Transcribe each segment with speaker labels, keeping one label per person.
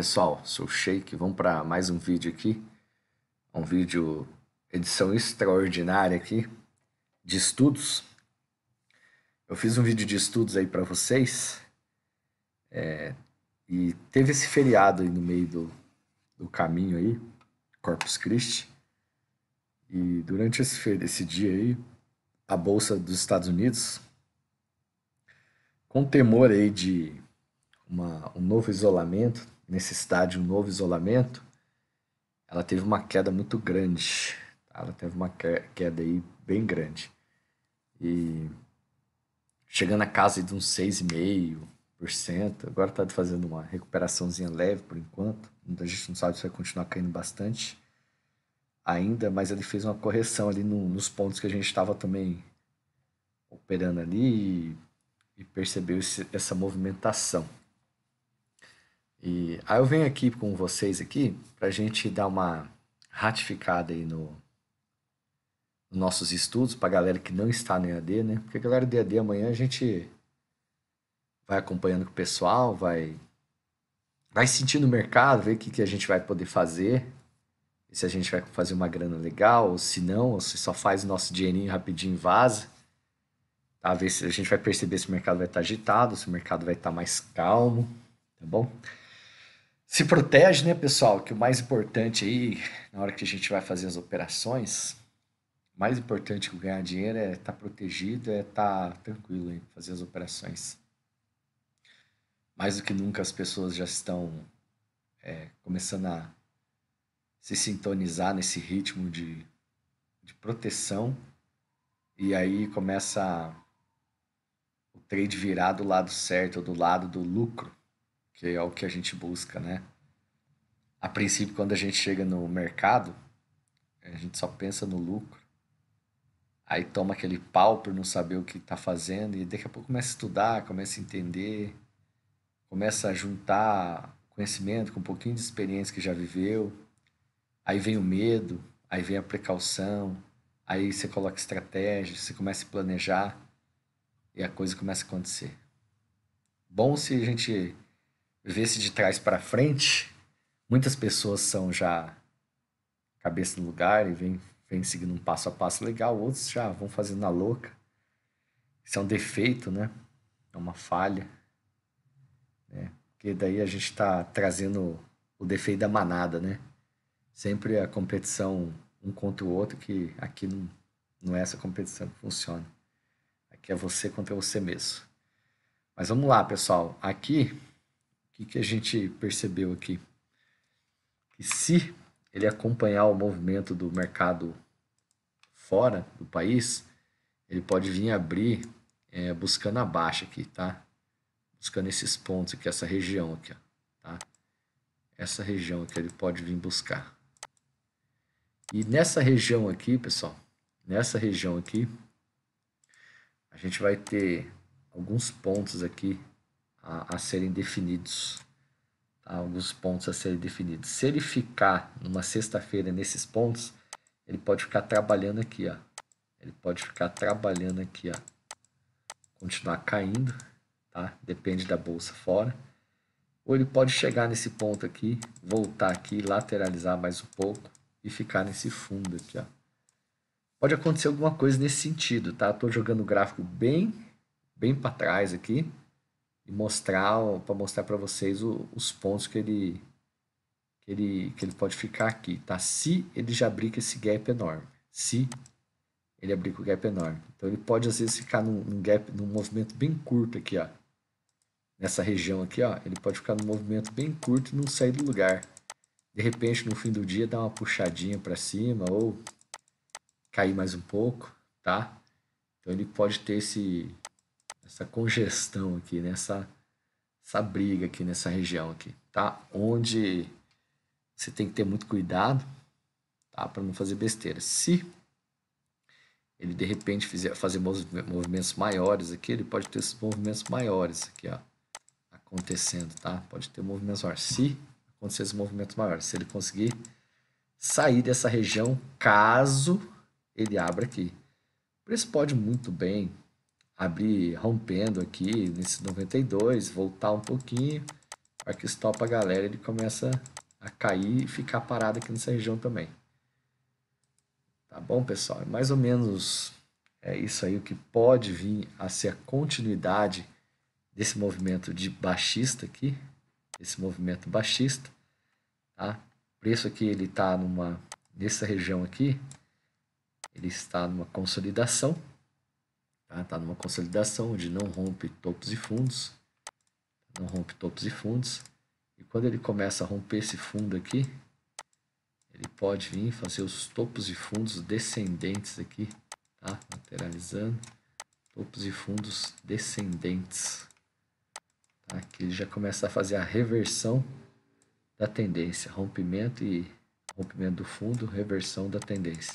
Speaker 1: pessoal, sou o Sheik, vamos para mais um vídeo aqui, um vídeo edição extraordinária aqui de estudos. Eu fiz um vídeo de estudos aí para vocês é, e teve esse feriado aí no meio do, do caminho aí, Corpus Christi, e durante esse, esse dia aí, a Bolsa dos Estados Unidos, com temor aí de uma, um novo isolamento, necessidade de um novo isolamento, ela teve uma queda muito grande. Tá? Ela teve uma queda aí bem grande. E chegando a casa de uns 6,5%, agora está fazendo uma recuperaçãozinha leve por enquanto. A gente não sabe se vai continuar caindo bastante ainda, mas ele fez uma correção ali no, nos pontos que a gente estava também operando ali e, e percebeu esse, essa movimentação. E aí eu venho aqui com vocês aqui para a gente dar uma ratificada aí no, nos nossos estudos para a galera que não está no EAD, né? Porque a galera do EAD amanhã a gente vai acompanhando com o pessoal, vai vai sentindo o mercado, ver o que, que a gente vai poder fazer, se a gente vai fazer uma grana legal, ou se não, ou se só faz o nosso dinheirinho rapidinho e vaza. Tá? Ver se a gente vai perceber se o mercado vai estar tá agitado, se o mercado vai estar tá mais calmo, tá bom? Se protege, né, pessoal? Que o mais importante aí, na hora que a gente vai fazer as operações, mais importante que ganhar dinheiro é estar tá protegido, é estar tá tranquilo em fazer as operações. Mais do que nunca as pessoas já estão é, começando a se sintonizar nesse ritmo de, de proteção e aí começa o trade virar do lado certo, do lado do lucro que é o que a gente busca, né? A princípio, quando a gente chega no mercado, a gente só pensa no lucro. Aí toma aquele pau por não saber o que está fazendo e daqui a pouco começa a estudar, começa a entender, começa a juntar conhecimento com um pouquinho de experiência que já viveu. Aí vem o medo, aí vem a precaução, aí você coloca estratégia, você começa a planejar e a coisa começa a acontecer. Bom se a gente ver se de trás para frente, muitas pessoas são já cabeça no lugar e vêm vem seguindo um passo a passo legal, outros já vão fazendo na louca. Isso é um defeito, né? É uma falha. Né? Porque daí a gente está trazendo o defeito da manada, né? Sempre a competição um contra o outro, que aqui não, não é essa competição que funciona. Aqui é você contra você mesmo. Mas vamos lá, pessoal. Aqui que, que a gente percebeu aqui? Que se ele acompanhar o movimento do mercado fora do país, ele pode vir abrir é, buscando a baixa aqui, tá? Buscando esses pontos aqui, essa região aqui, ó, tá? Essa região aqui ele pode vir buscar. E nessa região aqui, pessoal, nessa região aqui, a gente vai ter alguns pontos aqui a, a serem definidos. Tá? Alguns pontos a serem definidos. Se ele ficar numa sexta-feira nesses pontos, ele pode ficar trabalhando aqui, ó. Ele pode ficar trabalhando aqui, ó. Continuar caindo, tá? Depende da bolsa fora. Ou ele pode chegar nesse ponto aqui, voltar aqui, lateralizar mais um pouco e ficar nesse fundo aqui, ó. Pode acontecer alguma coisa nesse sentido, tá? Estou jogando o gráfico bem, bem para trás aqui e mostrar para mostrar para vocês o, os pontos que ele que ele que ele pode ficar aqui, tá? Se ele já abriu esse gap enorme, se ele abrir com o gap enorme, então ele pode às vezes ficar num, num gap, num movimento bem curto aqui, ó, nessa região aqui, ó, ele pode ficar num movimento bem curto e não sair do lugar. De repente, no fim do dia, dar uma puxadinha para cima ou cair mais um pouco, tá? Então ele pode ter esse essa congestão aqui, nessa né? essa briga aqui nessa região aqui, tá? Onde você tem que ter muito cuidado, tá? Para não fazer besteira. Se ele de repente fizer fazer movimentos maiores aqui, ele pode ter esses movimentos maiores aqui, ó, acontecendo, tá? Pode ter movimentos maiores. Se acontecer esses movimentos maiores, se ele conseguir sair dessa região, caso ele abra aqui. Por isso pode muito bem abrir rompendo aqui nesse 92, voltar um pouquinho, para que stop a galera, ele começa a cair e ficar parado aqui nessa região também. Tá bom, pessoal? É mais ou menos é isso aí o que pode vir a ser a continuidade desse movimento de baixista aqui, esse movimento baixista, tá? O preço aqui ele está numa nessa região aqui, ele está numa consolidação, Está tá numa consolidação onde não rompe topos e fundos. Não rompe topos e fundos. E quando ele começa a romper esse fundo aqui, ele pode vir fazer os topos e fundos descendentes aqui, tá? Lateralizando, topos e fundos descendentes. Tá? Aqui ele já começa a fazer a reversão da tendência, rompimento e rompimento do fundo, reversão da tendência.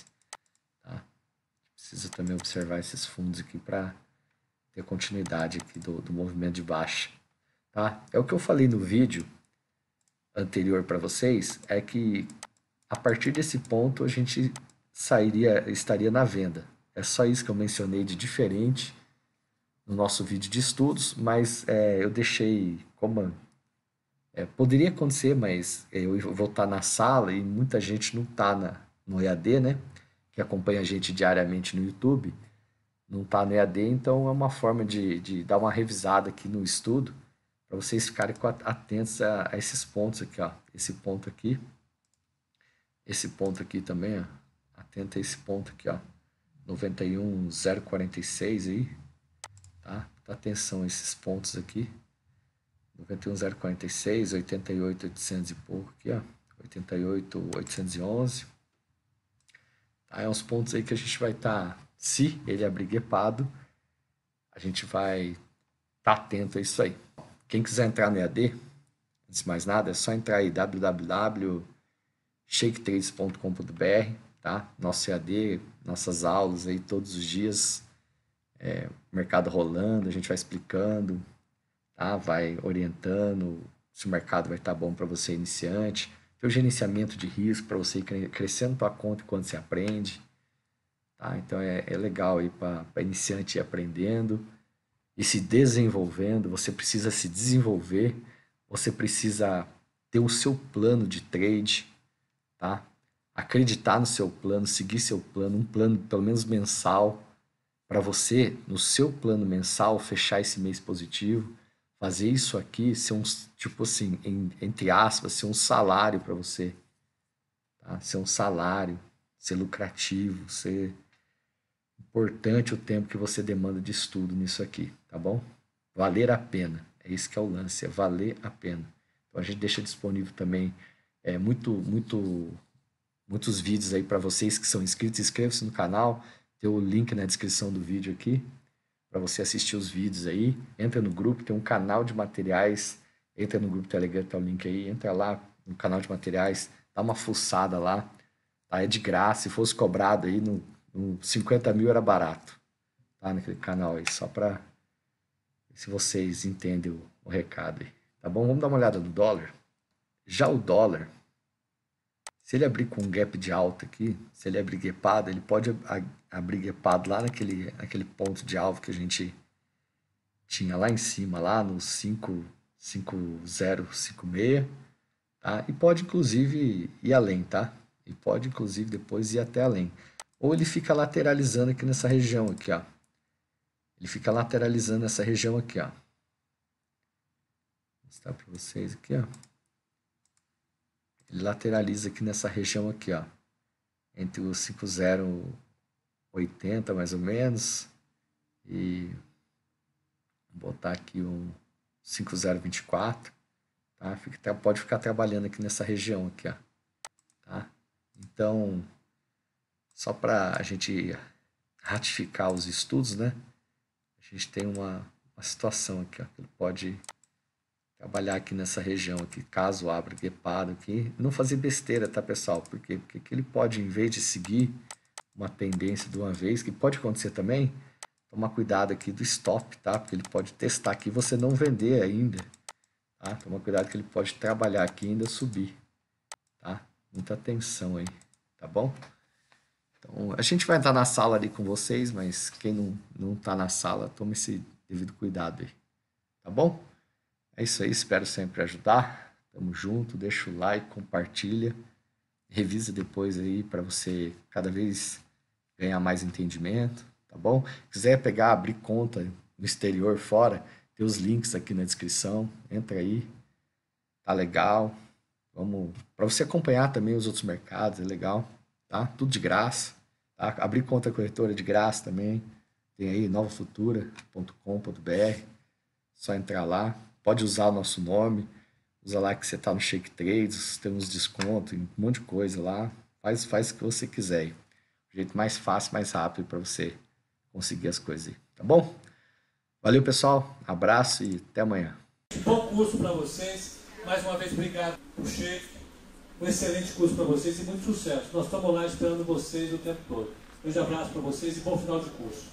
Speaker 1: Preciso também observar esses fundos aqui para ter continuidade aqui do, do movimento de baixa. Tá? É o que eu falei no vídeo anterior para vocês, é que a partir desse ponto a gente sairia, estaria na venda. É só isso que eu mencionei de diferente no nosso vídeo de estudos, mas é, eu deixei como é, poderia acontecer, mas é, eu vou estar na sala e muita gente não está no EAD, né? que acompanha a gente diariamente no YouTube, não está no EAD, então é uma forma de, de dar uma revisada aqui no estudo, para vocês ficarem atentos a, a, esses pontos aqui, ó. Esse ponto aqui, esse ponto aqui também, ó. Atenta a esse ponto aqui, ó. 91046 aí, tá? Dá atenção a esses pontos aqui. 91046, 88800 e pouco aqui, ó. 88811. Aí é uns pontos aí que a gente vai estar, tá, se ele abrir é guepado, a gente vai estar tá atento a isso aí. Quem quiser entrar no EAD, antes de mais nada, é só entrar aí www.shake3.com.br, tá? Nosso EAD, nossas aulas aí todos os dias, é, mercado rolando, a gente vai explicando, tá? Vai orientando se o mercado vai estar tá bom para você iniciante teu gerenciamento de risco para você ir crescendo tua conta quando você aprende. Tá? Então é, é legal aí para iniciante ir aprendendo e se desenvolvendo. Você precisa se desenvolver, você precisa ter o seu plano de trade, tá? acreditar no seu plano, seguir seu plano, um plano pelo menos mensal, para você, no seu plano mensal, fechar esse mês positivo fazer isso aqui ser um, tipo assim, em, entre aspas, ser um salário para você. Tá? Ser um salário, ser lucrativo, ser importante o tempo que você demanda de estudo nisso aqui, tá bom? Valer a pena. É isso que é o lance, é valer a pena. Então a gente deixa disponível também é, muito, muito, muitos vídeos aí para vocês que são inscritos. Inscreva-se no canal, tem o link na descrição do vídeo aqui para você assistir os vídeos aí. Entra no grupo, tem um canal de materiais. Entra no grupo Telegram, tá o link aí. Entra lá no canal de materiais, dá uma fuçada lá. Tá? É de graça. Se fosse cobrado aí, no, no 50 mil era barato. Tá? Naquele canal aí, só para se vocês entendem o, o recado aí. Tá bom? Vamos dar uma olhada no dólar. Já o dólar, se ele abrir com um gap de alta aqui, se ele abrir gapado, ele pode ab abrir gapado lá naquele, naquele ponto de alvo que a gente tinha lá em cima, lá no 5056, tá? E pode, inclusive, ir além, tá? E pode, inclusive, depois ir até além. Ou ele fica lateralizando aqui nessa região aqui, ó. Ele fica lateralizando essa região aqui, ó. Vou mostrar para vocês aqui, ó. Ele lateraliza aqui nessa região aqui, ó. Entre o 5080, mais ou menos. E vou botar aqui um 5024, tá? Fica até, pode ficar trabalhando aqui nessa região aqui, ó. Tá? Então, só para a gente ratificar os estudos, né? A gente tem uma, uma situação aqui, ó, que ele pode trabalhar aqui nessa região, aqui, caso abra guepardo aqui, não fazer besteira, tá, pessoal? Por quê? Porque ele pode, em vez de seguir uma tendência de uma vez, que pode acontecer também, tomar cuidado aqui do stop, tá? Porque ele pode testar aqui você não vender ainda, tá? Toma cuidado que ele pode trabalhar aqui e ainda subir, tá? Muita atenção aí, tá bom? Então, a gente vai estar na sala ali com vocês, mas quem não, não tá na sala, toma esse devido cuidado aí, tá bom? É isso aí, espero sempre ajudar. Tamo junto, deixa o like, compartilha, revisa depois aí para você cada vez ganhar mais entendimento, tá bom? quiser pegar, abrir conta no exterior, fora, tem os links aqui na descrição, entra aí, tá legal. Vamos para você acompanhar também os outros mercados, é legal, tá? Tudo de graça, tá? Abrir conta corretora é de graça também. Tem aí novafutura.com.br. Só entrar lá, pode usar o nosso nome, usa lá que você está no Shake Trades, temos desconto, um monte de coisa lá. Faz, faz o que você quiser. O jeito mais fácil, mais rápido para você conseguir as coisas aí, tá bom? Valeu, pessoal. Abraço e até amanhã. Bom curso para vocês. Mais uma vez, obrigado por Shake. Um excelente curso para vocês e muito sucesso. Nós estamos lá esperando vocês o tempo todo. Um grande abraço para vocês e bom final de curso.